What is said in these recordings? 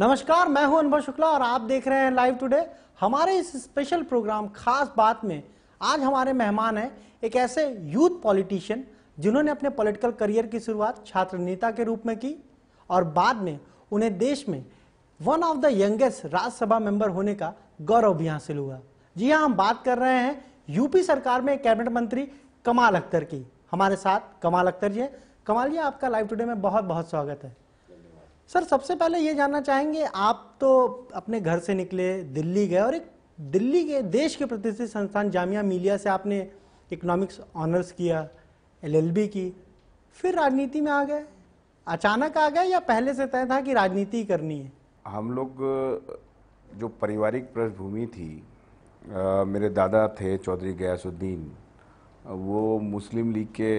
नमस्कार मैं हूं अनुभव शुक्ला और आप देख रहे हैं लाइव टुडे हमारे इस स्पेशल प्रोग्राम खास बात में आज हमारे मेहमान हैं एक ऐसे यूथ पॉलिटिशियन जिन्होंने अपने पॉलिटिकल करियर की शुरुआत छात्र नेता के रूप में की और बाद में उन्हें देश में one of the youngest Rajya Sabha member होने का गौरव भी हासिल हुआ जी हाँ हम बात कर रहे हैं यूपी सरकार में कैबिनेट मंत्री कमाल अख्तर की हमारे साथ कमाल अख्तर जी हैं कमाल जी आपका लाइव टुडे में बहुत बहुत स्वागत है सर सबसे पहले ये जानना चाहेंगे आप तो अपने घर से निकले दिल्ली गए और एक दिल्ली के देश के प्रतिष्ठित संस्थान जामिया मिलिया से आपने इकोनॉमिक्स ऑनर्स किया एलएलबी की फिर राजनीति में आ गए अचानक आ गए या पहले से तय था कि राजनीति करनी है हम लोग जो पारिवारिक पृष्ठभूमि थी आ, मेरे दादा थे चौधरी गयासुद्दीन वो मुस्लिम लीग के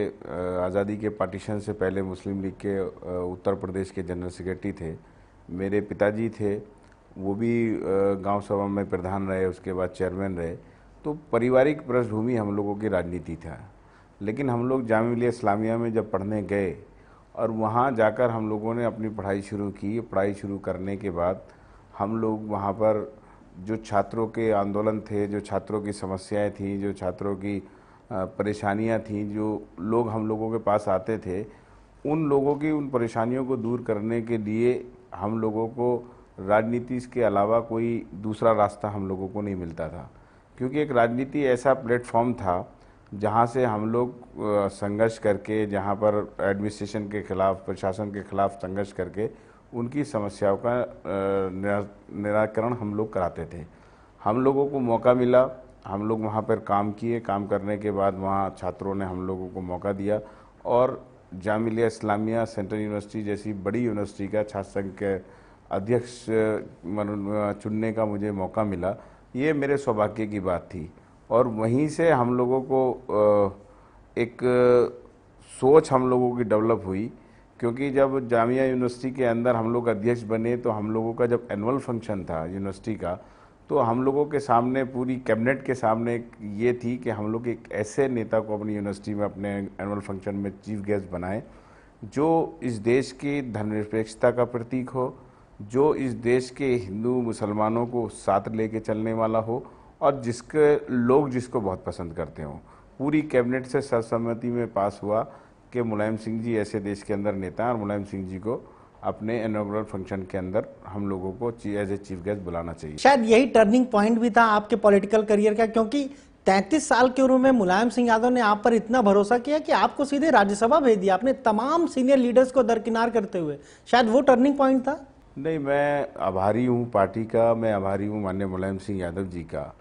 आज़ादी के पार्टीशन से पहले मुस्लिम लीग के उत्तर प्रदेश के जनरल सेक्रेटरी थे मेरे पिताजी थे वो भी गांव सभा में प्रधान रहे उसके बाद चेयरमैन रहे तो पारिवारिक पृष्ठभूमि हम लोगों की राजनीति था लेकिन हम लोग जामिया इस्लामिया में जब पढ़ने गए और वहाँ जाकर हम लोगों ने अपनी पढ़ाई शुरू की पढ़ाई शुरू करने के बाद हम लोग वहाँ पर जो छात्रों के आंदोलन थे जो छात्रों की समस्याएं थीं जो छात्रों की परेशानियां थीं जो लोग हम लोगों के पास आते थे उन लोगों की उन परेशानियों को दूर करने के लिए हम लोगों को राजनीति के अलावा कोई दूसरा रास्ता हम लोगों को नहीं मिलता था क्योंकि एक राजनीति ऐसा प्लेटफॉर्म था जहाँ से हम लोग संघर्ष करके जहाँ पर एडमिनिस्ट्रेशन के खिलाफ प्रशासन के खिलाफ संघर्ष करके उनकी समस्याओं का निराकरण हम लोग कराते थे हम लोगों को मौका मिला हम लोग वहाँ पर काम किए काम करने के बाद वहाँ छात्रों ने हम लोगों को मौका दिया और जामिलिया इस्लामिया सेंट्रल यूनिवर्सिटी जैसी बड़ी यूनिवर्सिटी का छात्र संघ के अध्यक्ष चुनने का मुझे मौका मिला ये मेरे सौभाग्य की बात थी और वहीं से हम लोगों को एक सोच हम लोगों की डेवलप हुई क्योंकि जब जामिया यूनिवर्सिटी के अंदर हम लोग अध्यक्ष बने तो हम लोगों का जब एनुअल फंक्शन था यूनिवर्सिटी का तो हम लोगों के सामने पूरी कैबिनेट के सामने ये थी कि हम लोग एक ऐसे नेता को अपनी यूनिवर्सिटी में अपने एनुअल फंक्शन में चीफ गेस्ट बनाएं जो इस देश की धर्मनिरपेक्षता का प्रतीक हो जो इस देश के हिंदू मुसलमानों को साथ लेके चलने वाला हो और जिसके लोग जिसको बहुत पसंद करते हों पूरी कैबिनेट से सर्वसम्मति में पास हुआ कि मुलायम सिंह जी ऐसे देश के अंदर नेता हैं और मुलायम सिंह जी को अपने एनोग्रल फंक्शन के अंदर हम लोगों को एज ए चीफ गेस्ट बुलाना चाहिए शायद यही टर्निंग पॉइंट भी था आपके पॉलिटिकल करियर का क्योंकि 33 साल की उम्र में मुलायम सिंह यादव ने आप पर इतना भरोसा किया कि आपको सीधे राज्यसभा भेज दिया आपने तमाम सीनियर लीडर्स को दरकिनार करते हुए शायद वो टर्निंग पॉइंट था नहीं मैं आभारी हूँ पार्टी का मैं आभारी हूँ मान्य मुलायम सिंह यादव जी का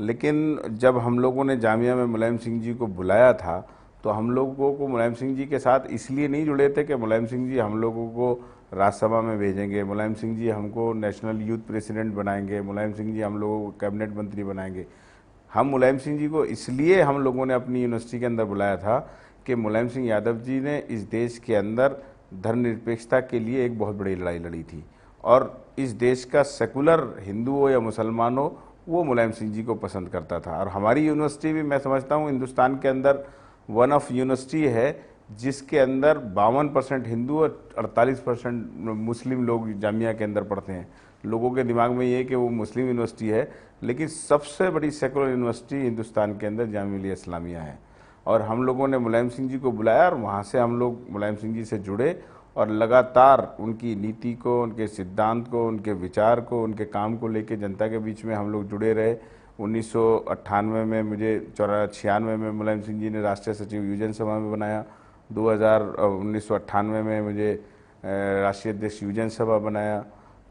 लेकिन जब हम लोगों ने जामिया में मुलायम सिंह जी को बुलाया था तो हम लोगों को मुलायम सिंह जी के साथ इसलिए नहीं जुड़े थे कि मुलायम सिंह जी हम लोगों को राज्यसभा में भेजेंगे मुलायम सिंह जी हमको नेशनल यूथ प्रेसिडेंट बनाएंगे मुलायम सिंह जी हम लोगों को कैबिनेट मंत्री बनाएंगे हम मुलायम सिंह जी को इसलिए हम लोगों ने अपनी यूनिवर्सिटी के अंदर बुलाया था कि मुलायम सिंह यादव जी ने इस देश के अंदर धर्मनिरपेक्षता के लिए एक बहुत बड़ी लड़ाई लड़ी थी और इस देश का सेकुलर हिंदू हो या मुसलमान हो वो मुलायम सिंह जी को पसंद करता था और हमारी यूनिवर्सिटी भी मैं समझता हूँ हिंदुस्तान के अंदर वन ऑफ यूनिवर्सिटी है जिसके अंदर बावन परसेंट हिंदू और अड़तालीस परसेंट मुस्लिम लोग जामिया के अंदर पढ़ते हैं लोगों के दिमाग में ये है कि वो मुस्लिम यूनिवर्सिटी है लेकिन सबसे बड़ी सेकुलर यूनिवर्सिटी हिंदुस्तान के अंदर जामिया इस्लामिया है और हम लोगों ने मुलायम सिंह जी को बुलाया और वहाँ से हम लोग मुलायम सिंह जी से जुड़े और लगातार उनकी नीति को उनके सिद्धांत को उनके विचार को उनके काम को लेकर जनता के बीच में हम लोग जुड़े रहे उन्नीस में मुझे चौरा छियानवे में मुलायम सिंह जी ने राष्ट्रीय सचिव यूजन सभा में बनाया दो हज़ार उन्नीस में मुझे राष्ट्रीय अध्यक्ष यूजन सभा बनाया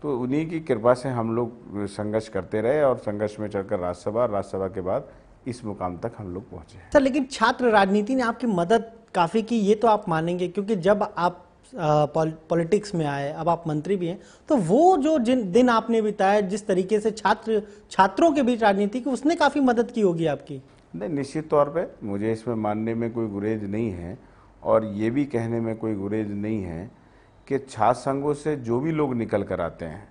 तो उन्हीं की कृपा से हम लोग संघर्ष करते रहे और संघर्ष में चढ़कर राज्यसभा राज्यसभा के बाद इस मुकाम तक हम लोग पहुंचे सर लेकिन छात्र राजनीति ने आपकी मदद काफ़ी की ये तो आप मानेंगे क्योंकि जब आप पॉलिटिक्स में आए अब आप मंत्री भी हैं तो वो जो जिन दिन आपने बिताया जिस तरीके से छात्र छात्रों के बीच राजनीति की उसने काफ़ी मदद की होगी आपकी नहीं निश्चित तौर पर मुझे इसमें मानने में कोई गुरेज नहीं है और ये भी कहने में कोई गुरेज नहीं है कि छात्र संघों से जो भी लोग निकल कर आते हैं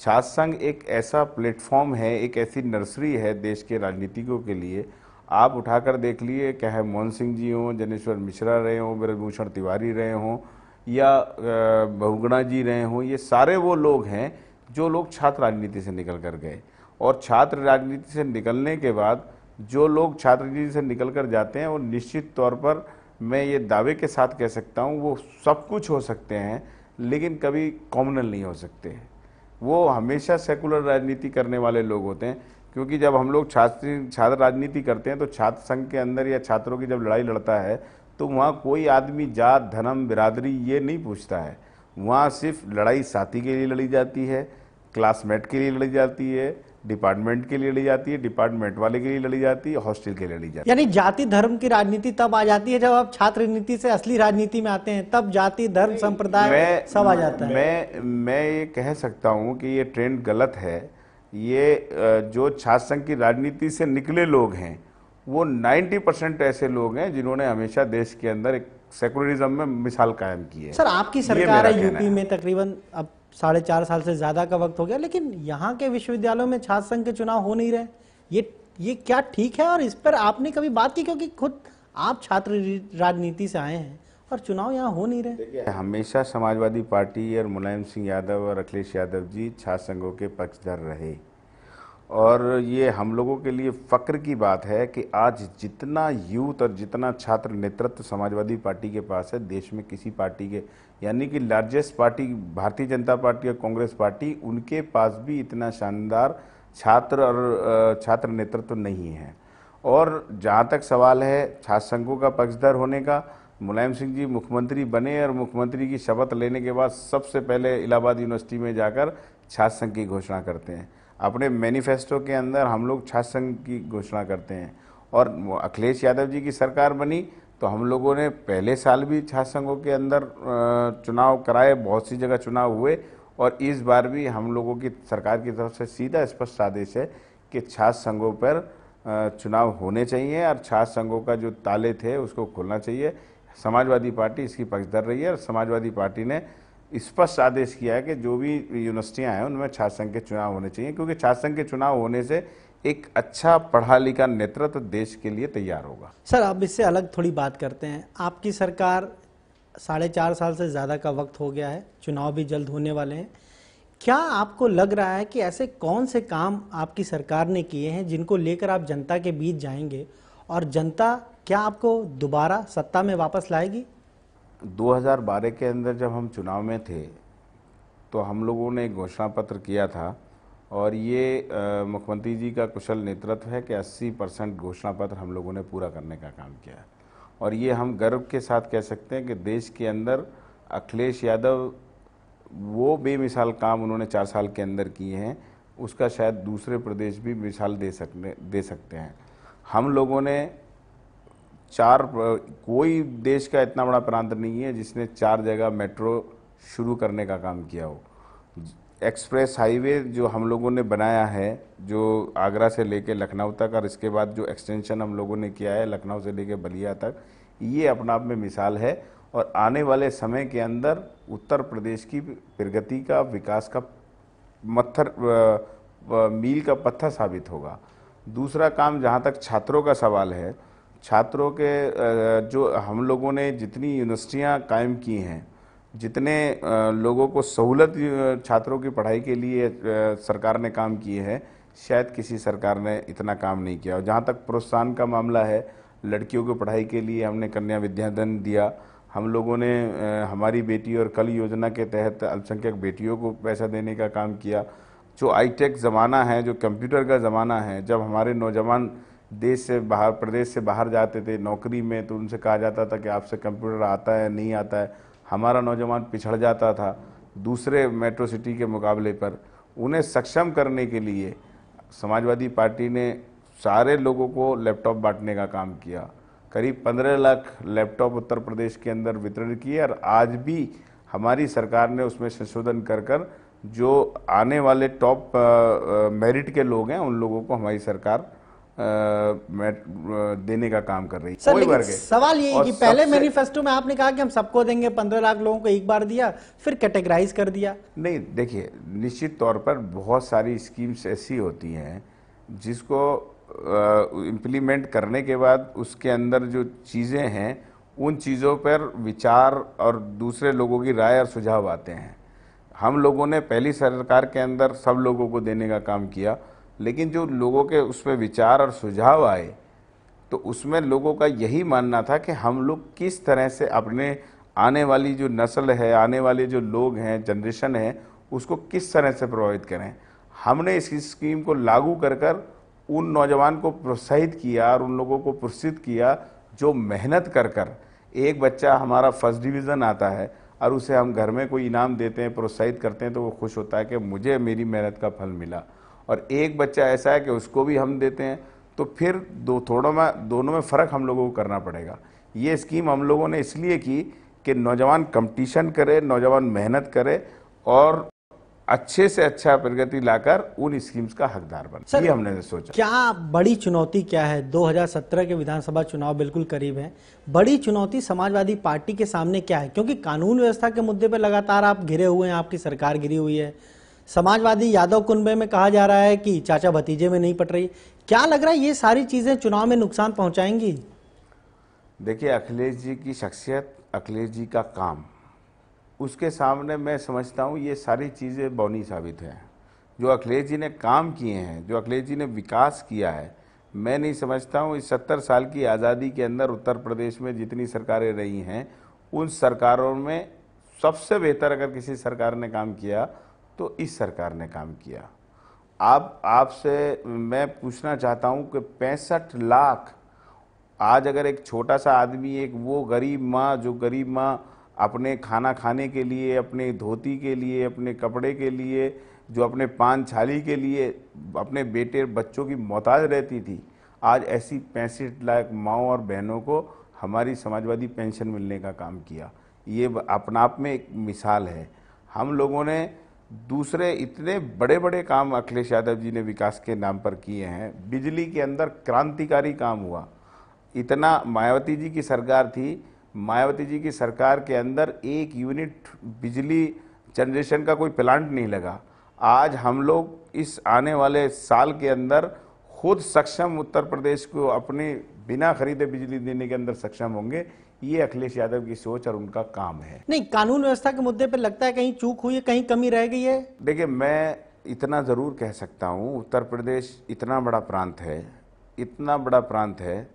छात्र संघ एक ऐसा प्लेटफॉर्म है एक ऐसी नर्सरी है देश के राजनीतिकों के लिए आप उठाकर देख लिए चाहे मोहन सिंह जी हों जनेश्वर मिश्रा रहे हों ब्रजभूषण तिवारी रहे हों या बहुगुणा जी रहे हों ये सारे वो लोग हैं जो लोग छात्र राजनीति से निकल कर गए और छात्र राजनीति से निकलने के बाद जो लोग छात्र राजनीति से निकल कर जाते हैं वो निश्चित तौर पर मैं ये दावे के साथ कह सकता हूँ वो सब कुछ हो सकते हैं लेकिन कभी कॉमनल नहीं हो सकते वो हमेशा सेकुलर राजनीति करने वाले लोग होते हैं क्योंकि जब हम लोग छात्र छात्र राजनीति करते हैं तो छात्र संघ के अंदर या छात्रों की जब लड़ाई लड़ता है तो वहाँ कोई आदमी जात धर्म बिरादरी ये नहीं पूछता है वहाँ सिर्फ लड़ाई साथी के लिए लड़ी जाती है क्लासमेट के लिए लड़ी जाती है डिपार्टमेंट के लिए लड़ी जाती है डिपार्टमेंट वाले के लिए लड़ी जाती है हॉस्टल के लिए लड़ी जाती है यानी जाति धर्म की राजनीति तब आ जाती है जब आप छात्र नीति से असली राजनीति में आते हैं तब जाति धर्म संप्रदाय सब आ जाता है मैं मैं ये कह सकता हूँ कि ये ट्रेंड गलत है ये जो छात्र संघ की राजनीति से निकले लोग हैं वो नाइन्टी परसेंट ऐसे लोग हैं जिन्होंने हमेशा देश के अंदर एक सेकुलरिज्म में मिसाल कायम की है सर आपकी सरकार है यूपी में तकरीबन अब साढ़े चार साल से ज़्यादा का वक्त हो गया लेकिन यहाँ के विश्वविद्यालयों में छात्र संघ के चुनाव हो नहीं रहे ये ये क्या ठीक है और इस पर आपने कभी बात की क्योंकि खुद आप छात्र राजनीति से आए हैं और चुनाव यहाँ हो नहीं रहे हमेशा समाजवादी पार्टी और मुलायम सिंह यादव और अखिलेश यादव जी छात्र संघों के पक्षधर रहे और ये हम लोगों के लिए फ़क्र की बात है कि आज जितना यूथ और जितना छात्र नेतृत्व समाजवादी पार्टी के पास है देश में किसी पार्टी के यानी कि लार्जेस्ट पार्टी भारतीय जनता पार्टी और कांग्रेस पार्टी उनके पास भी इतना शानदार छात्र और छात्र नेतृत्व तो नहीं है और जहाँ तक सवाल है छात्र संघों का पक्षधर होने का मुलायम सिंह जी मुख्यमंत्री बने और मुख्यमंत्री की शपथ लेने के बाद सबसे पहले इलाहाबाद यूनिवर्सिटी में जाकर छात्र संघ की घोषणा करते हैं अपने मैनिफेस्टो के अंदर हम लोग छात्र संघ की घोषणा करते हैं और अखिलेश यादव जी की सरकार बनी तो हम लोगों ने पहले साल भी छात्र संघों के अंदर चुनाव कराए बहुत सी जगह चुनाव हुए और इस बार भी हम लोगों की सरकार की तरफ से सीधा स्पष्ट आदेश है कि छात्र संघों पर चुनाव होने चाहिए और छात्र संघों का जो ताले थे उसको खोलना चाहिए समाजवादी पार्टी इसकी पक्षधर रही है और समाजवादी पार्टी ने स्पष्ट आदेश किया है कि जो भी यूनिवर्सिटियाँ हैं उनमें छात्र संघ के चुनाव होने चाहिए क्योंकि छात्र संघ के चुनाव होने से एक अच्छा पढ़ा लिखा नेतृत्व देश के लिए तैयार होगा सर आप इससे अलग थोड़ी बात करते हैं आपकी सरकार साढ़े चार साल से ज़्यादा का वक्त हो गया है चुनाव भी जल्द होने वाले हैं क्या आपको लग रहा है कि ऐसे कौन से काम आपकी सरकार ने किए हैं जिनको लेकर आप जनता के बीच जाएंगे और जनता क्या आपको दोबारा सत्ता में वापस लाएगी 2012 के अंदर जब हम चुनाव में थे तो हम लोगों ने घोषणा पत्र किया था और ये मुख्यमंत्री जी का कुशल नेतृत्व है कि 80 परसेंट घोषणा पत्र हम लोगों ने पूरा करने का काम किया है और ये हम गर्व के साथ कह सकते हैं कि देश के अंदर अखिलेश यादव वो बेमिसाल काम उन्होंने चार साल के अंदर किए हैं उसका शायद दूसरे प्रदेश भी मिसाल दे सकने दे सकते हैं हम लोगों ने चार कोई देश का इतना बड़ा प्रांत नहीं है जिसने चार जगह मेट्रो शुरू करने का काम किया हो एक्सप्रेस हाईवे जो हम लोगों ने बनाया है जो आगरा से लेके लखनऊ तक और इसके बाद जो एक्सटेंशन हम लोगों ने किया है लखनऊ से लेके बलिया तक ये अपना आप में मिसाल है और आने वाले समय के अंदर उत्तर प्रदेश की प्रगति का विकास का मत्थर मील का पत्थर साबित होगा दूसरा काम जहाँ तक छात्रों का सवाल है छात्रों के जो हम लोगों ने जितनी यूनिवर्सिटियाँ कायम की हैं जितने लोगों को सहूलत छात्रों की पढ़ाई के लिए सरकार ने काम किए हैं शायद किसी सरकार ने इतना काम नहीं किया और जहाँ तक प्रोत्साहन का मामला है लड़कियों की पढ़ाई के लिए हमने कन्या विद्याधन दिया हम लोगों ने हमारी बेटी और कल योजना के तहत अल्पसंख्यक बेटियों को पैसा देने का काम किया जो आईटेक ज़माना है जो कंप्यूटर का ज़माना है जब हमारे नौजवान देश से बाहर प्रदेश से बाहर जाते थे नौकरी में तो उनसे कहा जाता था कि आपसे कंप्यूटर आता है नहीं आता है हमारा नौजवान पिछड़ जाता था दूसरे मेट्रो सिटी के मुकाबले पर उन्हें सक्षम करने के लिए समाजवादी पार्टी ने सारे लोगों को लैपटॉप बांटने का काम किया करीब पंद्रह लाख लैपटॉप उत्तर प्रदेश के अंदर वितरण किए और आज भी हमारी सरकार ने उसमें संशोधन कर कर जो आने वाले टॉप मेरिट के लोग हैं उन लोगों को हमारी सरकार देने का काम कर रही है सवाल ये कि पहले मैनिफेस्टो में आपने कहा कि हम सबको देंगे पंद्रह लाख लोगों को एक बार दिया फिर कैटेगराइज कर दिया नहीं देखिए निश्चित तौर पर बहुत सारी स्कीम्स ऐसी होती हैं जिसको इम्प्लीमेंट करने के बाद उसके अंदर जो चीज़ें हैं उन चीज़ों पर विचार और दूसरे लोगों की राय और सुझाव आते हैं हम लोगों ने पहली सरकार के अंदर सब लोगों को देने का काम किया लेकिन जो लोगों के उस पर विचार और सुझाव आए तो उसमें लोगों का यही मानना था कि हम लोग किस तरह से अपने आने वाली जो नस्ल है आने वाले जो लोग हैं जनरेशन है उसको किस तरह से प्रभावित करें हमने इस स्कीम को लागू कर कर उन नौजवान को प्रोत्साहित किया और उन लोगों को प्रोत्साहित किया जो मेहनत कर कर एक बच्चा हमारा फर्स्ट डिवीज़न आता है और उसे हम घर में कोई इनाम देते हैं प्रोत्साहित करते हैं तो वो खुश होता है कि मुझे मेरी मेहनत का फल मिला और एक बच्चा ऐसा है कि उसको भी हम देते हैं तो फिर दो थोड़ा में दोनों में फ़र्क हम लोगों को करना पड़ेगा ये स्कीम हम लोगों ने इसलिए की कि नौजवान कंपटीशन करे नौजवान मेहनत करे और अच्छे से अच्छा प्रगति लाकर उन स्कीम्स का हकदार बने ये हमने सोचा क्या बड़ी चुनौती क्या है 2017 के विधानसभा चुनाव बिल्कुल करीब है बड़ी चुनौती समाजवादी पार्टी के सामने क्या है क्योंकि कानून व्यवस्था के मुद्दे पर लगातार आप घिरे हुए हैं आपकी सरकार घिरी हुई है समाजवादी यादव कुनबे में कहा जा रहा है कि चाचा भतीजे में नहीं पट रही क्या लग रहा है ये सारी चीज़ें चुनाव में नुकसान पहुंचाएंगी देखिए अखिलेश जी की शख्सियत अखिलेश जी का काम उसके सामने मैं समझता हूँ ये सारी चीज़ें बौनी साबित हैं जो अखिलेश जी ने काम किए हैं जो अखिलेश जी ने विकास किया है मैं नहीं समझता हूँ इस सत्तर साल की आज़ादी के अंदर उत्तर प्रदेश में जितनी सरकारें रही हैं उन सरकारों में सबसे बेहतर अगर किसी सरकार ने काम किया तो इस सरकार ने काम किया आप आपसे मैं पूछना चाहता हूं कि पैंसठ लाख आज अगर एक छोटा सा आदमी एक वो गरीब माँ जो गरीब माँ अपने खाना खाने के लिए अपने धोती के लिए अपने कपड़े के लिए जो अपने पान छाली के लिए अपने बेटे बच्चों की मोहताज रहती थी आज ऐसी पैंसठ लाख माओ और बहनों को हमारी समाजवादी पेंशन मिलने का काम किया ये अपना आप में एक मिसाल है हम लोगों ने दूसरे इतने बड़े बड़े काम अखिलेश यादव जी ने विकास के नाम पर किए हैं बिजली के अंदर क्रांतिकारी काम हुआ इतना मायावती जी की सरकार थी मायावती जी की सरकार के अंदर एक यूनिट बिजली जनरेशन का कोई प्लांट नहीं लगा आज हम लोग इस आने वाले साल के अंदर खुद सक्षम उत्तर प्रदेश को अपने बिना खरीदे बिजली देने के अंदर सक्षम होंगे ये अखिलेश यादव की सोच और उनका काम है नहीं कानून व्यवस्था के मुद्दे पर लगता है कहीं चूक हुई है कहीं कमी रह गई है देखिए मैं इतना ज़रूर कह सकता हूँ उत्तर प्रदेश इतना बड़ा प्रांत है इतना बड़ा प्रांत है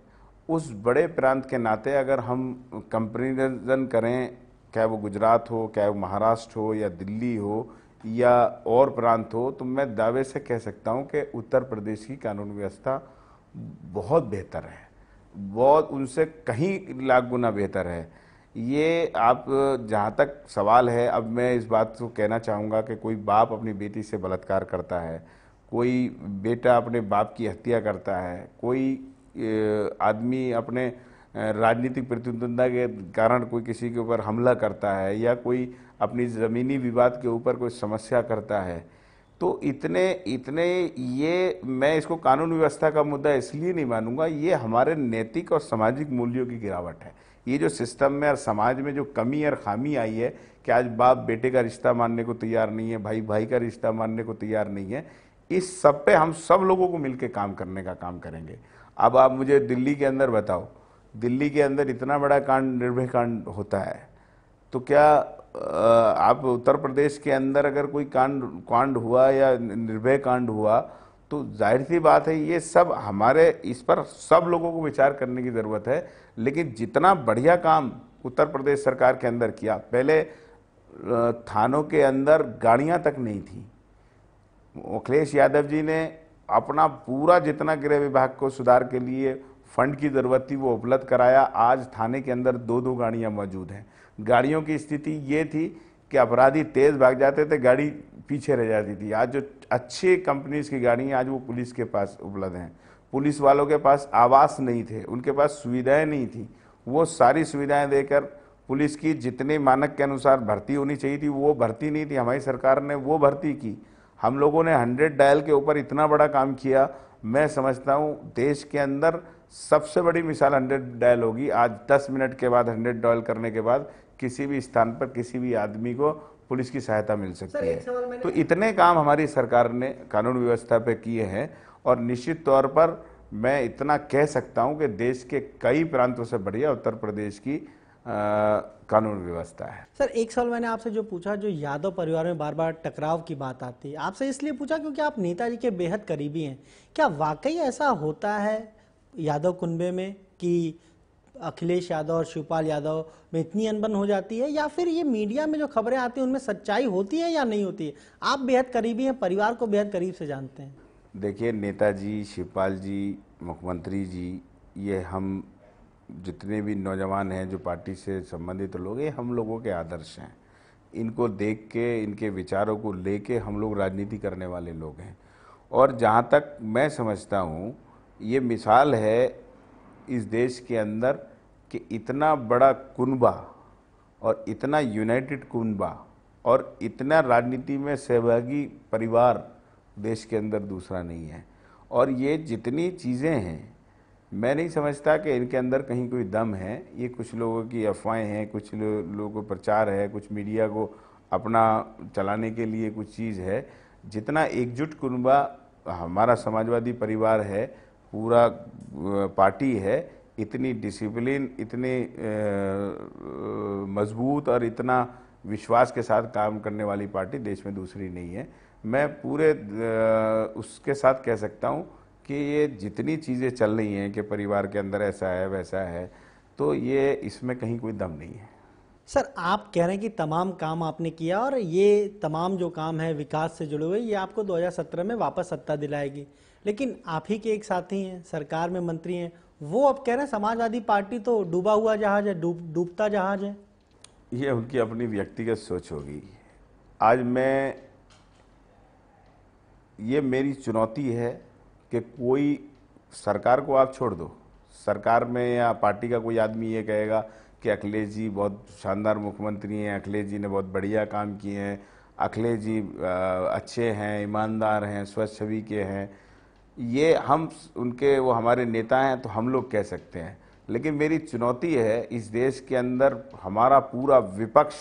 उस बड़े प्रांत के नाते अगर हम कंपेरिजन करें चाहे वो गुजरात हो चाहे वो महाराष्ट्र हो या दिल्ली हो या और प्रांत हो तो मैं दावे से कह सकता हूँ कि उत्तर प्रदेश की कानून व्यवस्था बहुत बेहतर है बहुत उनसे कहीं लाख गुना बेहतर है ये आप जहाँ तक सवाल है अब मैं इस बात को कहना चाहूँगा कि कोई बाप अपनी बेटी से बलात्कार करता है कोई बेटा अपने बाप की हत्या करता है कोई आदमी अपने राजनीतिक प्रतिद्वंदा के कारण कोई किसी के ऊपर हमला करता है या कोई अपनी ज़मीनी विवाद के ऊपर कोई समस्या करता है तो इतने इतने ये मैं इसको कानून व्यवस्था का मुद्दा इसलिए नहीं मानूंगा ये हमारे नैतिक और सामाजिक मूल्यों की गिरावट है ये जो सिस्टम में और समाज में जो कमी और खामी आई है कि आज बाप बेटे का रिश्ता मानने को तैयार नहीं है भाई भाई का रिश्ता मानने को तैयार नहीं है इस सब पे हम सब लोगों को मिलकर काम करने का काम करेंगे अब आप मुझे दिल्ली के अंदर बताओ दिल्ली के अंदर इतना बड़ा कांड निर्भय कांड होता है तो क्या आप उत्तर प्रदेश के अंदर अगर कोई कांड कांड हुआ या निर्भय कांड हुआ तो जाहिर सी बात है ये सब हमारे इस पर सब लोगों को विचार करने की ज़रूरत है लेकिन जितना बढ़िया काम उत्तर प्रदेश सरकार के अंदर किया पहले थानों के अंदर गाड़ियां तक नहीं थी अखिलेश यादव जी ने अपना पूरा जितना गृह विभाग को सुधार के लिए फंड की ज़रूरत थी वो उपलब्ध कराया आज थाने के अंदर दो दो गाड़ियाँ मौजूद हैं गाड़ियों की स्थिति ये थी कि अपराधी तेज़ भाग जाते थे गाड़ी पीछे रह जाती थी आज जो अच्छे कंपनीज की गाड़ियाँ आज वो पुलिस के पास उपलब्ध हैं पुलिस वालों के पास आवास नहीं थे उनके पास सुविधाएं नहीं थी वो सारी सुविधाएं देकर पुलिस की जितने मानक के अनुसार भर्ती होनी चाहिए थी वो भर्ती नहीं थी हमारी सरकार ने वो भर्ती की हम लोगों ने हंड्रेड डायल के ऊपर इतना बड़ा काम किया मैं समझता हूँ देश के अंदर सबसे बड़ी मिसाल हंड्रेड डायल होगी आज दस मिनट के बाद हंड्रेड डायल करने के बाद किसी भी स्थान पर किसी भी आदमी को पुलिस की सहायता मिल सकती है तो इतने काम हमारी सरकार ने कानून व्यवस्था पे किए हैं और निश्चित तौर पर मैं इतना कह सकता हूं कि देश के कई प्रांतों से बढ़िया उत्तर प्रदेश की आ, कानून व्यवस्था है सर एक सवाल मैंने आपसे जो पूछा जो यादव परिवार में बार बार टकराव की बात आती है आपसे इसलिए पूछा क्योंकि आप नेताजी के बेहद करीबी हैं क्या वाकई ऐसा होता है यादव कुनबे में कि अखिलेश यादव और शिवपाल यादव में इतनी अनबन हो जाती है या फिर ये मीडिया में जो खबरें आती हैं उनमें सच्चाई होती है या नहीं होती है आप बेहद करीबी हैं परिवार को बेहद करीब से जानते हैं देखिए नेताजी शिवपाल जी मुख्यमंत्री जी ये हम जितने भी नौजवान हैं जो पार्टी से संबंधित लोग ये हम लोगों के आदर्श हैं इनको देख के इनके विचारों को ले हम लोग राजनीति करने वाले लोग हैं और जहाँ तक मैं समझता हूँ ये मिसाल है इस देश के अंदर कि इतना बड़ा कुनबा और इतना यूनाइटेड कुनबा और इतना राजनीति में सहभागी परिवार देश के अंदर दूसरा नहीं है और ये जितनी चीज़ें हैं मैं नहीं समझता कि इनके अंदर कहीं कोई दम है ये कुछ लोगों की अफवाहें हैं कुछ लो, लोगों को प्रचार है कुछ मीडिया को अपना चलाने के लिए कुछ चीज़ है जितना एकजुट कुनबा हमारा समाजवादी परिवार है पूरा पार्टी है इतनी डिसिप्लिन इतनी मजबूत और इतना विश्वास के साथ काम करने वाली पार्टी देश में दूसरी नहीं है मैं पूरे उसके साथ कह सकता हूँ कि ये जितनी चीज़ें चल रही हैं कि परिवार के अंदर ऐसा है वैसा है तो ये इसमें कहीं कोई दम नहीं है सर आप कह रहे हैं कि तमाम काम आपने किया और ये तमाम जो काम है विकास से जुड़े हुए ये आपको 2017 में वापस सत्ता दिलाएगी लेकिन आप ही के एक साथी हैं सरकार में मंत्री हैं वो अब कह रहे हैं समाजवादी पार्टी तो डूबा हुआ जहाज है डूब डूबता जहाज है ये उनकी अपनी व्यक्तिगत सोच होगी आज मैं ये मेरी चुनौती है कि कोई सरकार को आप छोड़ दो सरकार में या पार्टी का कोई आदमी ये कहेगा कि अखिलेश जी बहुत शानदार मुख्यमंत्री हैं अखिलेश जी ने बहुत बढ़िया काम किए हैं अखिलेश जी अच्छे हैं ईमानदार हैं स्वच्छ छवि के हैं ये हम उनके वो हमारे नेता हैं तो हम लोग कह सकते हैं लेकिन मेरी चुनौती है इस देश के अंदर हमारा पूरा विपक्ष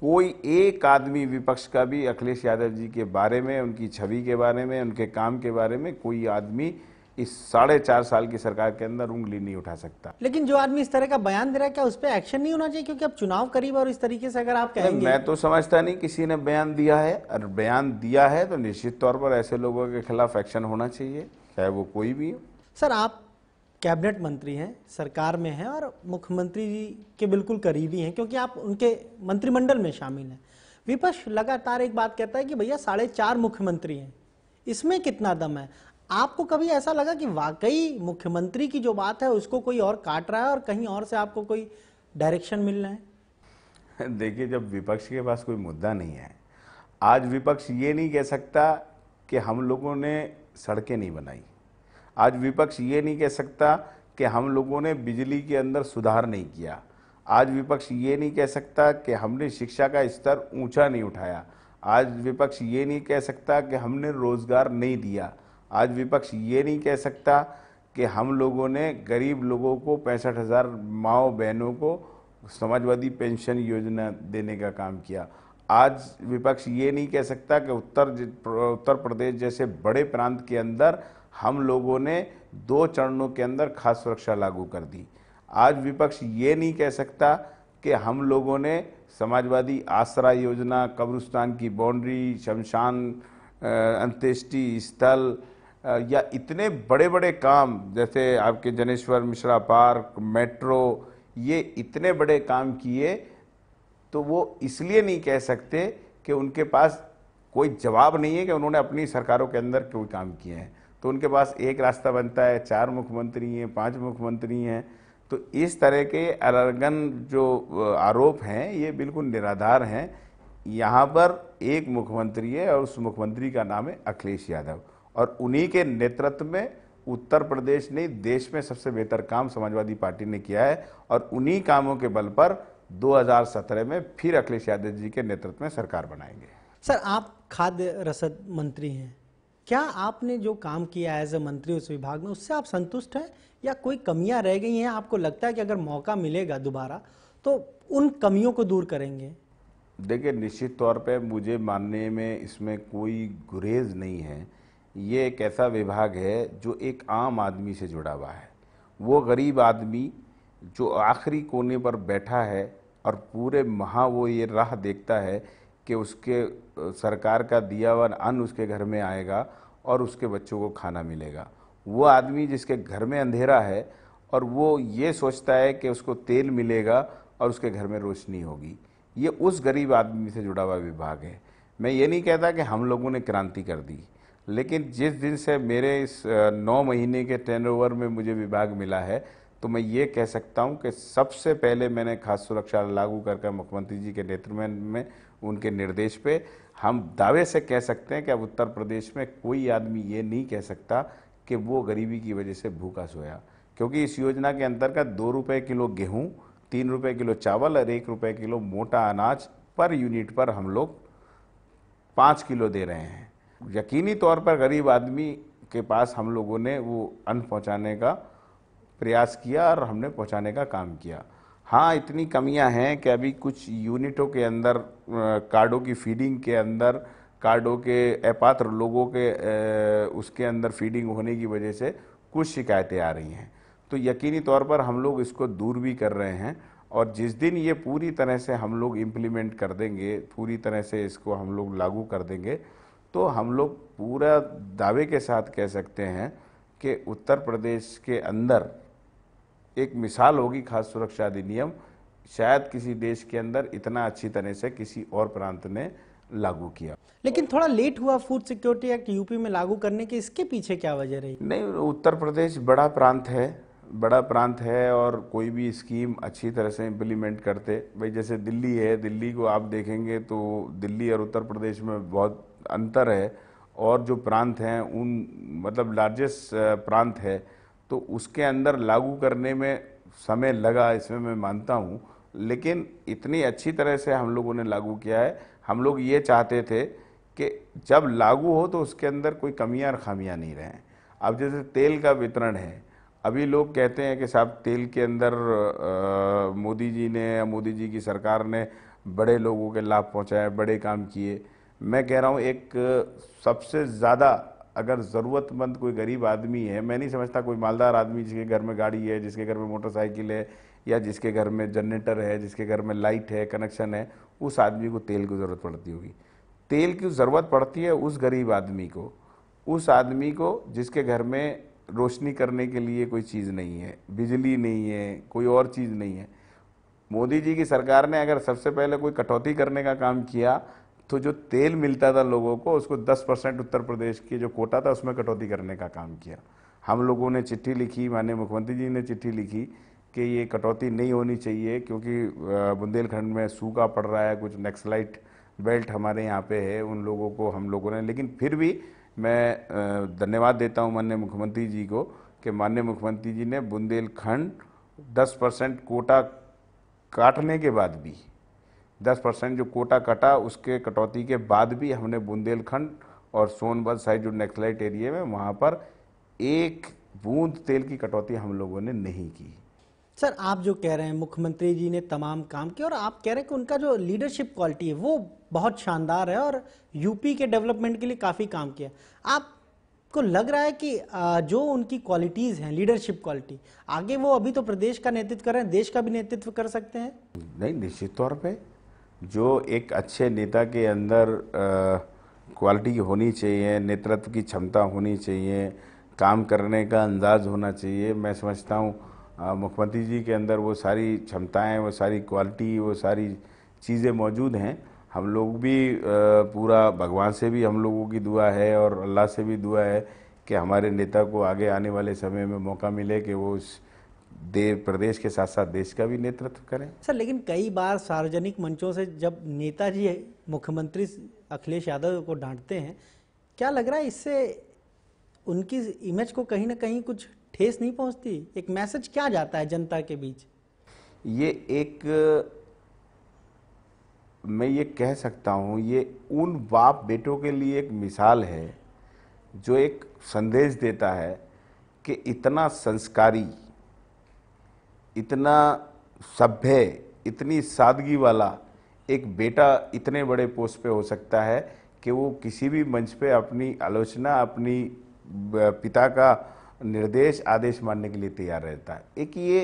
कोई एक आदमी विपक्ष का भी अखिलेश यादव जी के बारे में उनकी छवि के बारे में उनके काम के बारे में कोई आदमी इस साढ़े चार साल की सरकार के अंदर उंगली नहीं उठा सकता लेकिन जो आदमी इस तरह का बयान दे रहा है क्या उस पर एक्शन नहीं होना चाहिए क्योंकि अब चुनाव करीब और इस तरीके से अगर आप कहेंगे मैं तो समझता नहीं किसी ने बयान दिया है और बयान दिया है तो निश्चित तौर पर ऐसे लोगों के खिलाफ एक्शन होना चाहिए चाहे वो कोई भी हो सर आप कैबिनेट मंत्री हैं सरकार में हैं और मुख्यमंत्री जी के बिल्कुल करीबी हैं क्योंकि आप उनके मंत्रिमंडल में शामिल हैं विपक्ष लगातार एक बात कहता है कि भैया साढ़े चार मुख्यमंत्री हैं इसमें कितना दम है आपको कभी ऐसा लगा कि वाकई मुख्यमंत्री की जो बात है उसको कोई और काट रहा है और कहीं और से आपको कोई डायरेक्शन मिल रहा है देखिए जब विपक्ष के पास कोई मुद्दा नहीं है आज विपक्ष ये नहीं कह सकता कि हम लोगों ने सड़कें नहीं बनाई आज विपक्ष ये नहीं कह सकता कि हम लोगों ने बिजली के अंदर सुधार नहीं किया आज विपक्ष ये नहीं कह सकता कि हमने शिक्षा का स्तर ऊंचा नहीं उठाया आज विपक्ष ये नहीं कह सकता कि हमने रोज़गार नहीं दिया आज विपक्ष ये नहीं कह सकता कि हम लोगों ने गरीब लोगों को पैंसठ हज़ार माओ बहनों को समाजवादी पेंशन योजना देने का काम किया आज विपक्ष ये नहीं कह सकता कि उत्तर उत्तर प्रदेश जैसे बड़े प्रांत के अंदर हम लोगों ने दो चरणों के अंदर खास सुरक्षा लागू कर दी आज विपक्ष ये नहीं कह सकता कि हम लोगों ने समाजवादी आसरा योजना कब्रिस्तान की बाउंड्री शमशान अंत्येष्टि स्थल या इतने बड़े बड़े काम जैसे आपके जनेश्वर मिश्रा पार्क मेट्रो ये इतने बड़े काम किए तो वो इसलिए नहीं कह सकते कि उनके पास कोई जवाब नहीं है कि उन्होंने अपनी सरकारों के अंदर कोई काम किए हैं तो उनके पास एक रास्ता बनता है चार मुख्यमंत्री हैं पांच मुख्यमंत्री हैं तो इस तरह के अलगन जो आरोप हैं ये बिल्कुल निराधार हैं यहाँ पर एक मुख्यमंत्री है और उस मुख्यमंत्री का नाम है अखिलेश यादव और उन्हीं के नेतृत्व में उत्तर प्रदेश ने देश में सबसे बेहतर काम समाजवादी पार्टी ने किया है और उन्हीं कामों के बल पर 2017 में फिर अखिलेश यादव जी के नेतृत्व में सरकार बनाएंगे सर आप खाद्य रसद मंत्री हैं क्या आपने जो काम किया एज ए मंत्री उस विभाग में उससे आप संतुष्ट हैं या कोई कमियां रह गई हैं आपको लगता है कि अगर मौका मिलेगा दोबारा तो उन कमियों को दूर करेंगे देखिए निश्चित तौर पे मुझे मानने में इसमें कोई गुरेज नहीं है ये एक ऐसा विभाग है जो एक आम आदमी से जुड़ा हुआ है वो गरीब आदमी जो आखिरी कोने पर बैठा है और पूरे महा वो ये राह देखता है कि उसके सरकार का दिया हुआ अन्न उसके घर में आएगा और उसके बच्चों को खाना मिलेगा वो आदमी जिसके घर में अंधेरा है और वो ये सोचता है कि उसको तेल मिलेगा और उसके घर में रोशनी होगी ये उस गरीब आदमी से जुड़ा हुआ विभाग है मैं ये नहीं कहता कि हम लोगों ने क्रांति कर दी लेकिन जिस दिन से मेरे इस नौ महीने के टेन ओवर में मुझे विभाग मिला है तो मैं ये कह सकता हूँ कि सबसे पहले मैंने खाद्य सुरक्षा लागू कर मुख्यमंत्री जी के नेतृत्व में उनके निर्देश पे हम दावे से कह सकते हैं कि अब उत्तर प्रदेश में कोई आदमी ये नहीं कह सकता कि वो गरीबी की वजह से भूखा सोया क्योंकि इस योजना के अंतर्गत दो रुपये किलो गेहूँ तीन रुपये किलो चावल और एक रुपये किलो मोटा अनाज पर यूनिट पर हम लोग पाँच किलो दे रहे हैं यकीनी तौर पर गरीब आदमी के पास हम लोगों ने वो अन्न पहुंचाने का प्रयास किया और हमने पहुंचाने का काम किया हाँ इतनी कमियां हैं कि अभी कुछ यूनिटों के अंदर कार्डों की फीडिंग के अंदर कार्डों के अपात्र लोगों के उसके अंदर फीडिंग होने की वजह से कुछ शिकायतें आ रही हैं तो यकीनी तौर पर हम लोग इसको दूर भी कर रहे हैं और जिस दिन ये पूरी तरह से हम लोग इम्प्लीमेंट कर देंगे पूरी तरह से इसको हम लोग लागू कर देंगे तो हम लोग पूरा दावे के साथ कह सकते हैं कि उत्तर प्रदेश के अंदर एक मिसाल होगी खास सुरक्षा अधिनियम शायद किसी देश के अंदर इतना अच्छी तरह से किसी और प्रांत ने लागू किया लेकिन थोड़ा लेट हुआ फूड सिक्योरिटी एक्ट यूपी में लागू करने के इसके पीछे क्या वजह रही नहीं उत्तर प्रदेश बड़ा प्रांत है बड़ा प्रांत है और कोई भी स्कीम अच्छी तरह से इम्प्लीमेंट करते भाई जैसे दिल्ली है दिल्ली को आप देखेंगे तो दिल्ली और उत्तर प्रदेश में बहुत अंतर है और जो प्रांत हैं उन मतलब लार्जेस्ट प्रांत है तो उसके अंदर लागू करने में समय लगा इसमें मैं मानता हूँ लेकिन इतनी अच्छी तरह से हम लोगों ने लागू किया है हम लोग ये चाहते थे कि जब लागू हो तो उसके अंदर कोई कमियाँ और खामियाँ नहीं रहें अब जैसे तेल का वितरण है अभी लोग कहते हैं कि साहब तेल के अंदर मोदी जी ने मोदी जी की सरकार ने बड़े लोगों के लाभ पहुँचाए बड़े काम किए मैं कह रहा हूँ एक सबसे ज़्यादा अगर ज़रूरतमंद कोई गरीब आदमी है मैं नहीं समझता कोई मालदार आदमी जिसके घर में गाड़ी है जिसके घर में मोटरसाइकिल है या जिसके घर में जनरेटर है जिसके घर में लाइट है कनेक्शन है उस आदमी को तेल की ज़रूरत पड़ती होगी तेल की ज़रूरत पड़ती है उस गरीब आदमी को उस आदमी को जिसके घर में रोशनी करने के लिए कोई चीज़ नहीं है बिजली नहीं है कोई और चीज़ नहीं है मोदी जी की सरकार ने अगर सबसे पहले कोई कटौती करने का काम किया तो जो तेल मिलता था लोगों को उसको 10 परसेंट उत्तर प्रदेश की जो कोटा था उसमें कटौती करने का काम किया हम लोगों ने चिट्ठी लिखी माननीय मुख्यमंत्री जी ने चिट्ठी लिखी कि ये कटौती नहीं होनी चाहिए क्योंकि बुंदेलखंड में सूखा पड़ रहा है कुछ नेक्सलाइट बेल्ट हमारे यहाँ पे है उन लोगों को हम लोगों ने लेकिन फिर भी मैं धन्यवाद देता हूँ माननीय मुख्यमंत्री जी को कि माननीय मुख्यमंत्री जी ने बुंदेलखंड दस परसेंट कोटा काटने के बाद भी 10 परसेंट जो कोटा कटा उसके कटौती के बाद भी हमने बुंदेलखंड और सोनभद्र साइड जो नेक्सलाइट एरिया में वहाँ पर एक बूंद तेल की कटौती हम लोगों ने नहीं की सर आप जो कह रहे हैं मुख्यमंत्री जी ने तमाम काम किए और आप कह रहे हैं कि उनका जो लीडरशिप क्वालिटी है वो बहुत शानदार है और यूपी के डेवलपमेंट के लिए काफ़ी काम किया आप को लग रहा है कि जो उनकी क्वालिटीज़ हैं लीडरशिप क्वालिटी आगे वो अभी तो प्रदेश का नेतृत्व कर रहे हैं देश का भी नेतृत्व कर सकते हैं नहीं निश्चित तौर पर जो एक अच्छे नेता के अंदर क्वालिटी होनी चाहिए नेतृत्व की क्षमता होनी चाहिए काम करने का अंदाज होना चाहिए मैं समझता हूँ मुख्यमंत्री जी के अंदर वो सारी क्षमताएं वो सारी क्वालिटी वो सारी चीज़ें मौजूद हैं हम लोग भी पूरा भगवान से भी हम लोगों की दुआ है और अल्लाह से भी दुआ है कि हमारे नेता को आगे आने वाले समय में मौका मिले कि वो उस देव प्रदेश के साथ साथ देश का भी नेतृत्व करें सर लेकिन कई बार सार्वजनिक मंचों से जब नेताजी मुख्यमंत्री अखिलेश यादव को डांटते हैं क्या लग रहा है इससे उनकी इमेज को कहीं ना कहीं कुछ ठेस नहीं पहुंचती एक मैसेज क्या जाता है जनता के बीच ये एक मैं ये कह सकता हूँ ये उन बाप बेटों के लिए एक मिसाल है जो एक संदेश देता है कि इतना संस्कारी इतना सभ्य इतनी सादगी वाला एक बेटा इतने बड़े पोस्ट पे हो सकता है कि वो किसी भी मंच पे अपनी आलोचना अपनी पिता का निर्देश आदेश मानने के लिए तैयार रहता है एक ये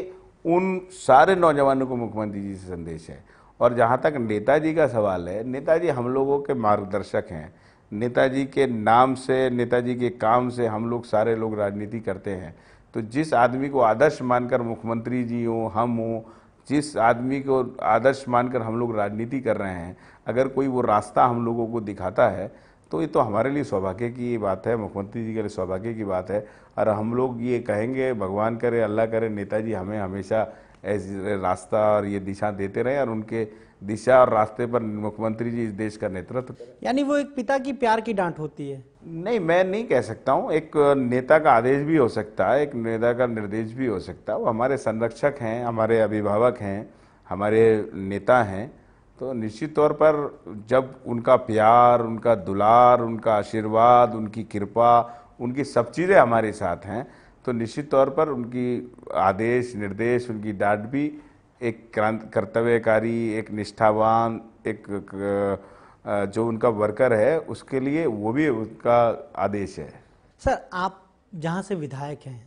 उन सारे नौजवानों को मुख्यमंत्री जी से संदेश है और जहाँ तक नेताजी का सवाल है नेताजी हम लोगों के मार्गदर्शक हैं नेताजी के नाम से नेताजी के काम से हम लोग सारे लोग राजनीति करते हैं तो जिस आदमी को आदर्श मानकर मुख्यमंत्री जी हों हम हों जिस आदमी को आदर्श मानकर हम लोग राजनीति कर रहे हैं अगर कोई वो रास्ता हम लोगों को दिखाता है तो ये तो हमारे लिए सौभाग्य की बात है मुख्यमंत्री जी के लिए सौभाग्य की बात है और हम लोग ये कहेंगे भगवान करे अल्लाह करे नेताजी हमें हमेशा ऐसे रास्ता और ये दिशा देते रहें और उनके दिशा और रास्ते पर मुख्यमंत्री जी इस देश का नेतृत्व यानी वो एक पिता की प्यार की डांट होती है नहीं मैं नहीं कह सकता हूँ एक नेता का आदेश भी हो सकता है एक नेता का निर्देश भी हो सकता है वो हमारे संरक्षक हैं हमारे अभिभावक हैं हमारे नेता हैं तो निश्चित तौर पर जब उनका प्यार उनका दुलार उनका आशीर्वाद उनकी कृपा उनकी सब चीज़ें हमारे साथ हैं तो निश्चित तौर पर उनकी आदेश निर्देश उनकी डांट भी एक क्रांत कर्तव्यकारी एक निष्ठावान एक जो उनका वर्कर है उसके लिए वो भी उनका आदेश है सर आप जहाँ से विधायक हैं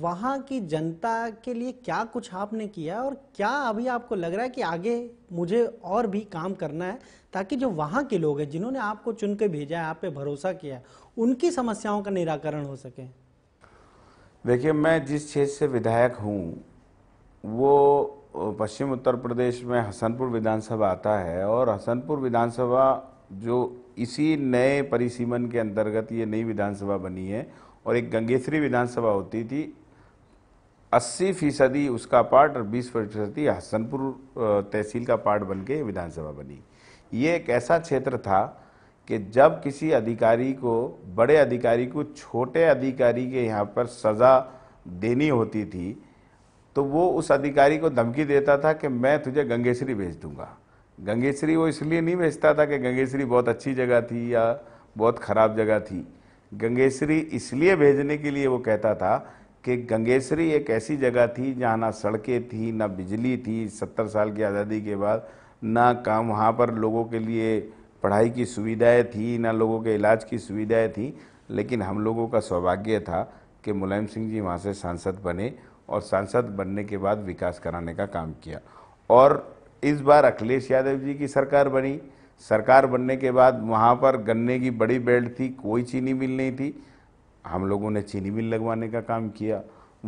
वहाँ की जनता के लिए क्या कुछ आपने किया और क्या अभी आपको लग रहा है कि आगे मुझे और भी काम करना है ताकि जो वहाँ के लोग हैं जिन्होंने आपको चुन के भेजा है आप पे भरोसा किया है उनकी समस्याओं का निराकरण हो सके देखिए मैं जिस क्षेत्र से विधायक हूँ वो पश्चिम उत्तर प्रदेश में हसनपुर विधानसभा आता है और हसनपुर विधानसभा जो इसी नए परिसीमन के अंतर्गत ये नई विधानसभा बनी है और एक गंगेश्वरी विधानसभा होती थी 80 फीसदी उसका पार्ट और 20 फीसदी हसनपुर तहसील का पार्ट बन के विधानसभा बनी ये एक ऐसा क्षेत्र था कि जब किसी अधिकारी को बड़े अधिकारी को छोटे अधिकारी के यहाँ पर सज़ा देनी होती थी तो वो उस अधिकारी को धमकी देता था कि मैं तुझे गंगेश्वरी भेज दूंगा गंगेश्वरी वो इसलिए नहीं भेजता था कि गंगेश्वरी बहुत अच्छी जगह थी या बहुत ख़राब जगह थी गंगेश्वरी इसलिए भेजने के लिए वो कहता था कि गंगेश्वरी एक ऐसी जगह थी जहाँ ना सड़कें थी ना बिजली थी सत्तर साल की आज़ादी के बाद ना काम वहाँ पर लोगों के लिए पढ़ाई की सुविधाएं थी ना लोगों के इलाज की सुविधाएं थी लेकिन हम लोगों का सौभाग्य था कि मुलायम सिंह जी वहाँ से सांसद बने और सांसद बनने के बाद विकास कराने का काम किया और इस बार अखिलेश यादव जी की सरकार बनी सरकार बनने के बाद वहाँ पर गन्ने की बड़ी बेल्ट थी कोई चीनी मिल नहीं थी हम लोगों ने चीनी मिल लगवाने का काम किया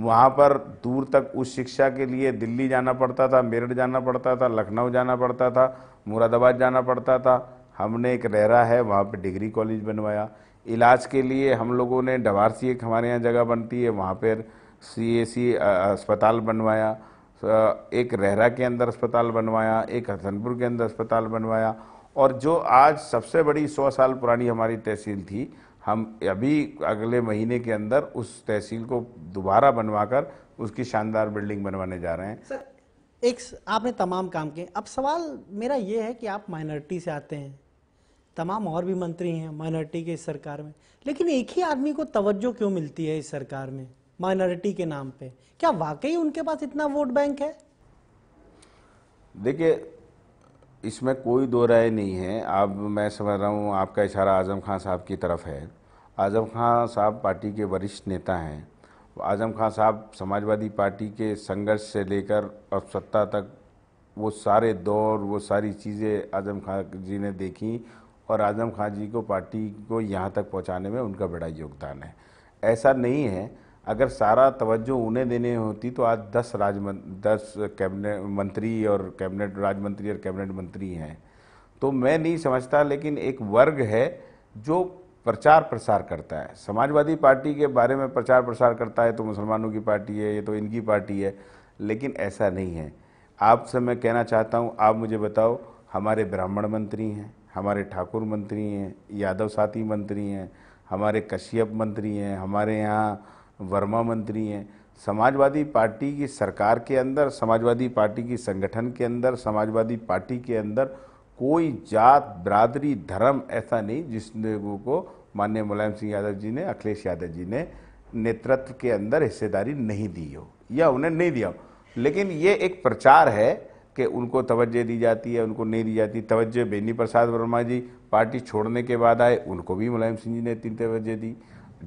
वहाँ पर दूर तक उस शिक्षा के लिए दिल्ली जाना पड़ता था मेरठ जाना पड़ता था लखनऊ जाना पड़ता था मुरादाबाद जाना पड़ता था हमने एक रहरा है वहाँ पर डिग्री कॉलेज बनवाया इलाज के लिए हम लोगों ने डवारसी एक हमारे यहाँ जगह बनती है वहाँ पर सीएसी अस्पताल बनवाया एक रहरा के अंदर अस्पताल बनवाया एक हसनपुर के अंदर अस्पताल बनवाया और जो आज सबसे बड़ी सौ साल पुरानी हमारी तहसील थी हम अभी अगले महीने के अंदर उस तहसील को दोबारा बनवाकर उसकी शानदार बिल्डिंग बनवाने जा रहे हैं सर एक आपने तमाम काम किए अब सवाल मेरा ये है कि आप माइनॉरिटी से आते हैं तमाम और भी मंत्री हैं माइनॉरिटी के इस सरकार में लेकिन एक ही आदमी को तवज्जो क्यों मिलती है इस सरकार में माइनॉरिटी के नाम पे क्या वाकई उनके पास इतना वोट बैंक है देखिए इसमें कोई दो राय नहीं है अब मैं समझ रहा हूँ आपका इशारा आज़म खान साहब की तरफ है आज़म खान साहब पार्टी के वरिष्ठ नेता हैं आज़म खान साहब समाजवादी पार्टी के संघर्ष से लेकर अब सत्ता तक वो सारे दौर वो सारी चीज़ें आज़म खान जी ने देखी और आज़म खान जी को पार्टी को यहाँ तक पहुँचाने में उनका बड़ा योगदान है ऐसा नहीं है अगर सारा तवज्जो उन्हें देने होती तो आज दस राज दस कैबिनेट मंत्री और कैबिनेट राज्य मंत्री और कैबिनेट मंत्री हैं तो मैं नहीं समझता लेकिन एक वर्ग है जो प्रचार प्रसार करता है समाजवादी पार्टी के बारे में प्रचार प्रसार करता है तो मुसलमानों की पार्टी है ये तो इनकी पार्टी है लेकिन ऐसा नहीं है आपसे मैं कहना चाहता हूँ आप मुझे बताओ हमारे ब्राह्मण मंत्री हैं हमारे ठाकुर मंत्री हैं यादव साथी मंत्री हैं हमारे कश्यप मंत्री हैं हमारे यहाँ वर्मा मंत्री हैं समाजवादी पार्टी की सरकार के अंदर समाजवादी पार्टी की संगठन के अंदर समाजवादी पार्टी के अंदर कोई जात बरादरी धर्म ऐसा नहीं जिस लोगों को माननीय मुलायम सिंह यादव जी ने अखिलेश यादव जी ने नेतृत्व के अंदर हिस्सेदारी नहीं दी हो या उन्हें नहीं दिया हो लेकिन ये एक प्रचार है कि उनको तवज्जो दी जाती है उनको नहीं दी जाती तवज्जो बेनी प्रसाद वर्मा जी पार्टी छोड़ने के बाद आए उनको भी मुलायम सिंह जी ने इतनी तवज्जो दी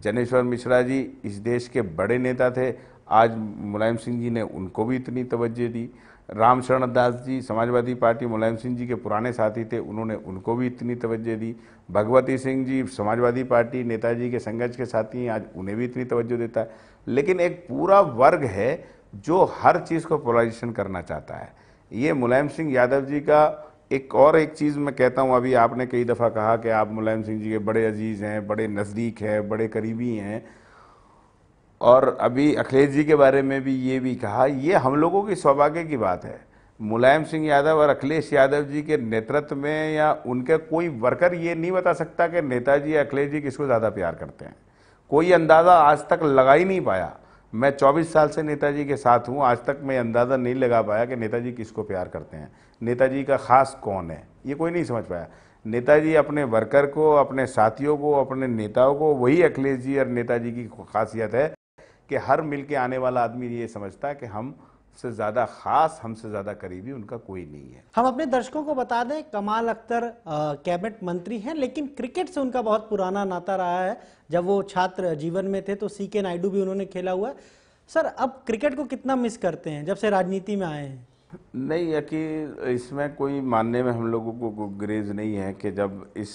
जनेश्वर मिश्रा जी इस देश के बड़े नेता थे आज मुलायम सिंह जी ने उनको भी इतनी तवज्जो दी रामशरण दास जी समाजवादी पार्टी मुलायम सिंह जी के पुराने साथी थे उन्होंने उनको भी इतनी तवज्जो दी भगवती सिंह जी समाजवादी पार्टी नेताजी के संघर्ष के साथी हैं आज उन्हें भी इतनी तवज्जो देता है लेकिन एक पूरा वर्ग है जो हर चीज़ को पोलराइजेशन करना चाहता है ये मुलायम सिंह यादव जी का एक और एक चीज़ मैं कहता हूँ अभी आपने कई दफ़ा कहा कि आप मुलायम सिंह जी के बड़े अजीज़ हैं बड़े नज़दीक हैं बड़े करीबी हैं और अभी अखिलेश जी के बारे में भी ये भी कहा ये हम लोगों की सौभाग्य की बात है मुलायम सिंह यादव और अखिलेश यादव जी के नेतृत्व में या उनके कोई वर्कर ये नहीं बता सकता कि नेताजी या अखिलेश जी किसको ज़्यादा प्यार करते हैं कोई अंदाज़ा आज तक लगा ही नहीं पाया मैं 24 साल से नेताजी के साथ हूँ आज तक मैं अंदाज़ा नहीं लगा पाया कि नेताजी किसको प्यार करते हैं नेताजी का खास कौन है ये कोई नहीं समझ पाया नेताजी अपने वर्कर को अपने साथियों को अपने नेताओं को वही अखिलेश जी और नेताजी की खासियत है कि हर मिल के आने वाला आदमी ये समझता है कि हम से ज़्यादा खास हमसे ज़्यादा करीबी उनका कोई नहीं है हम अपने दर्शकों को बता दें कमाल अख्तर कैबिनेट मंत्री हैं लेकिन क्रिकेट से उनका बहुत पुराना नाता रहा है जब वो छात्र जीवन में थे तो सी के नायडू भी उन्होंने खेला हुआ है सर अब क्रिकेट को कितना मिस करते हैं जब से राजनीति में आए हैं नहीं है कि इसमें कोई मानने में हम लोगों को ग्रेज नहीं है कि जब इस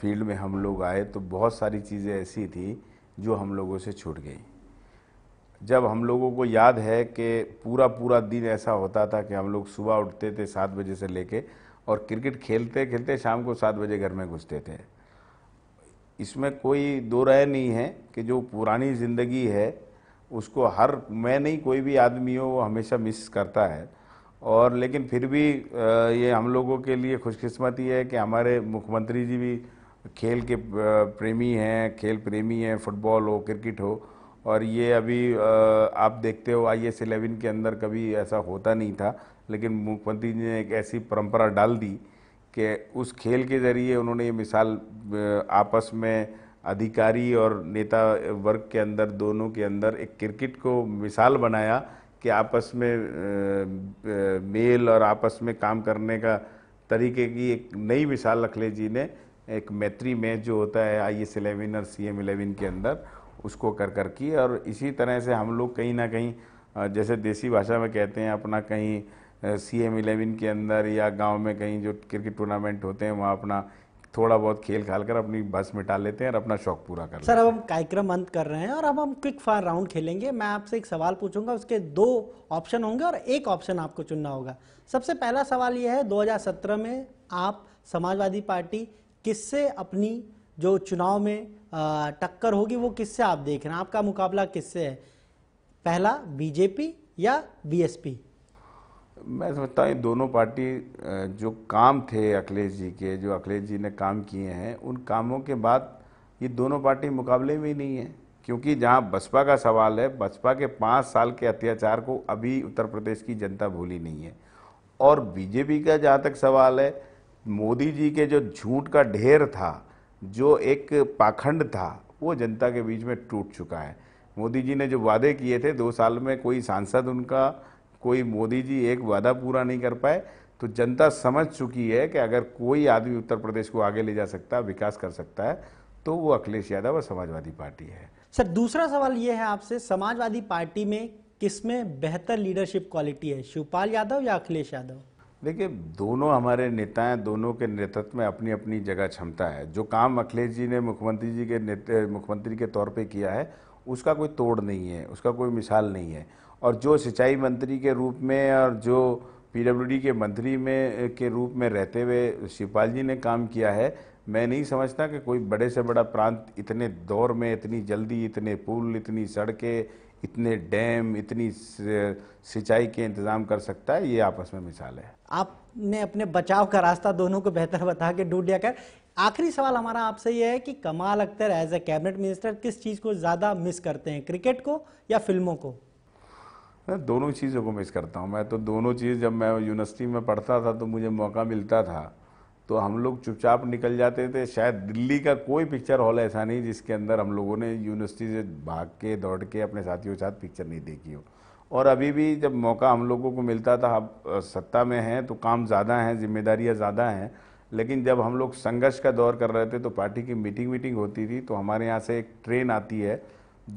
फील्ड में हम लोग आए तो बहुत सारी चीज़ें ऐसी थी जो हम लोगों से छूट गई जब हम लोगों को याद है कि पूरा पूरा दिन ऐसा होता था कि हम लोग सुबह उठते थे सात बजे से लेके और क्रिकेट खेलते खेलते शाम को सात बजे घर में घुसते थे इसमें कोई दो राय नहीं है कि जो पुरानी ज़िंदगी है उसको हर मैं नहीं कोई भी आदमी हो वो हमेशा मिस करता है और लेकिन फिर भी ये हम लोगों के लिए खुशकिस्मती है कि हमारे मुख्यमंत्री जी भी खेल के प्रेमी हैं खेल प्रेमी हैं फुटबॉल हो क्रिकेट हो और ये अभी आप देखते हो आई एस एलेवन के अंदर कभी ऐसा होता नहीं था लेकिन मुख्यमंत्री जी ने एक ऐसी परंपरा डाल दी कि उस खेल के ज़रिए उन्होंने ये मिसाल आपस में अधिकारी और नेता वर्ग के अंदर दोनों के अंदर एक क्रिकेट को मिसाल बनाया कि आपस में मेल और आपस में काम करने का तरीके की एक नई मिसाल अखिलेश जी ने एक मैत्री मैच जो होता है आई एस एलेवन और सी एम एलेवन के अंदर उसको कर कर की और इसी तरह से हम लोग कहीं ना कहीं जैसे देसी भाषा में कहते हैं अपना कहीं सी एम इलेवन के अंदर या गांव में कहीं जो क्रिकेट टूर्नामेंट होते हैं वहाँ अपना थोड़ा बहुत खेल खाल कर अपनी बस मिटा लेते हैं और अपना शौक पूरा कर सर अब हम कार्यक्रम अंत कर रहे हैं और अब हम क्विक फायर राउंड खेलेंगे मैं आपसे एक सवाल पूछूंगा उसके दो ऑप्शन होंगे और एक ऑप्शन आपको चुनना होगा सबसे पहला सवाल यह है 2017 में आप समाजवादी पार्टी किससे अपनी जो चुनाव में टक्कर होगी वो किससे आप देख रहे हैं आपका मुकाबला किससे है पहला बीजेपी या बीएसपी मैं समझता हूँ दोनों पार्टी जो काम थे अखिलेश जी के जो अखिलेश जी ने काम किए हैं उन कामों के बाद ये दोनों पार्टी मुकाबले में ही नहीं है क्योंकि जहाँ बसपा का सवाल है बसपा के पाँच साल के अत्याचार को अभी उत्तर प्रदेश की जनता भूली नहीं है और बीजेपी का जहाँ तक सवाल है मोदी जी के जो झूठ का ढेर था जो एक पाखंड था वो जनता के बीच में टूट चुका है मोदी जी ने जो वादे किए थे दो साल में कोई सांसद उनका कोई मोदी जी एक वादा पूरा नहीं कर पाए तो जनता समझ चुकी है कि अगर कोई आदमी उत्तर प्रदेश को आगे ले जा सकता है विकास कर सकता है तो वो अखिलेश यादव और समाजवादी पार्टी है सर दूसरा सवाल ये है आपसे समाजवादी पार्टी में किसमें बेहतर लीडरशिप क्वालिटी है शिवपाल यादव या अखिलेश यादव देखिए दोनों हमारे नेता हैं दोनों के नेतृत्व में अपनी अपनी जगह क्षमता है जो काम अखिलेश जी ने मुख्यमंत्री जी के मुख्यमंत्री के तौर पे किया है उसका कोई तोड़ नहीं है उसका कोई मिसाल नहीं है और जो सिंचाई मंत्री के रूप में और जो पीडब्ल्यूडी के मंत्री में के रूप में रहते हुए शिवपाल जी ने काम किया है मैं नहीं समझता कि कोई बड़े से बड़ा प्रांत इतने दौर में इतनी जल्दी इतने पुल इतनी सड़कें इतने डैम इतनी सिंचाई के इंतजाम कर सकता है ये आपस में मिसाल है आपने अपने बचाव का रास्ता दोनों को बेहतर बता के ढूंढ लिया कर आखिरी सवाल हमारा आपसे ये है कि Kamal Akhtar as a cabinet minister किस चीज़ को ज़्यादा मिस करते हैं क्रिकेट को या फिल्मों को मैं दोनों चीज़ों को मिस करता हूँ मैं तो दोनों चीज़ जब मैं यूनिवर्सिटी में पढ़ता था तो मुझे मौका मिलता था तो हम लोग चुपचाप निकल जाते थे शायद दिल्ली का कोई पिक्चर हॉल ऐसा नहीं जिसके अंदर हम लोगों ने यूनिवर्सिटी से भाग के दौड़ के अपने साथियों के साथ पिक्चर नहीं देखी हो और अभी भी जब मौका हम लोगों को मिलता था अब सत्ता में हैं तो काम ज़्यादा हैं जिम्मेदारियाँ ज़्यादा हैं लेकिन जब हम लोग संघर्ष का दौर कर रहे थे तो पार्टी की मीटिंग वीटिंग होती थी तो हमारे यहाँ से एक ट्रेन आती है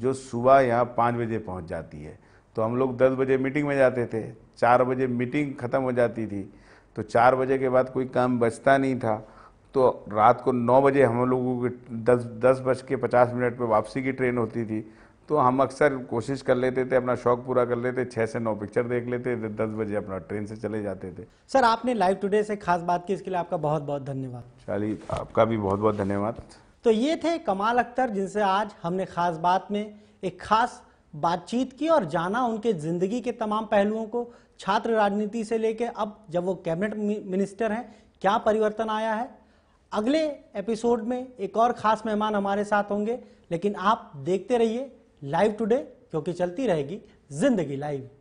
जो सुबह यहाँ पाँच बजे पहुँच जाती है तो हम लोग दस बजे मीटिंग में जाते थे चार बजे मीटिंग ख़त्म हो जाती थी तो चार बजे के बाद कोई काम बचता नहीं था तो रात को नौ बजे हम लोगों की दस दस बज के पचास मिनट पर वापसी की ट्रेन होती थी तो हम अक्सर कोशिश कर लेते थे अपना शौक पूरा कर लेते छः से नौ पिक्चर देख लेते थे दस बजे अपना ट्रेन से चले जाते थे सर आपने लाइव टुडे से खास बात की इसके लिए आपका बहुत बहुत धन्यवाद चाली आपका भी बहुत बहुत धन्यवाद तो ये थे कमाल अख्तर जिनसे आज हमने खास बात में एक खास बातचीत की और जाना उनके जिंदगी के तमाम पहलुओं को छात्र राजनीति से लेकर अब जब वो कैबिनेट मिनिस्टर हैं क्या परिवर्तन आया है अगले एपिसोड में एक और खास मेहमान हमारे साथ होंगे लेकिन आप देखते रहिए लाइव टुडे क्योंकि चलती रहेगी जिंदगी लाइव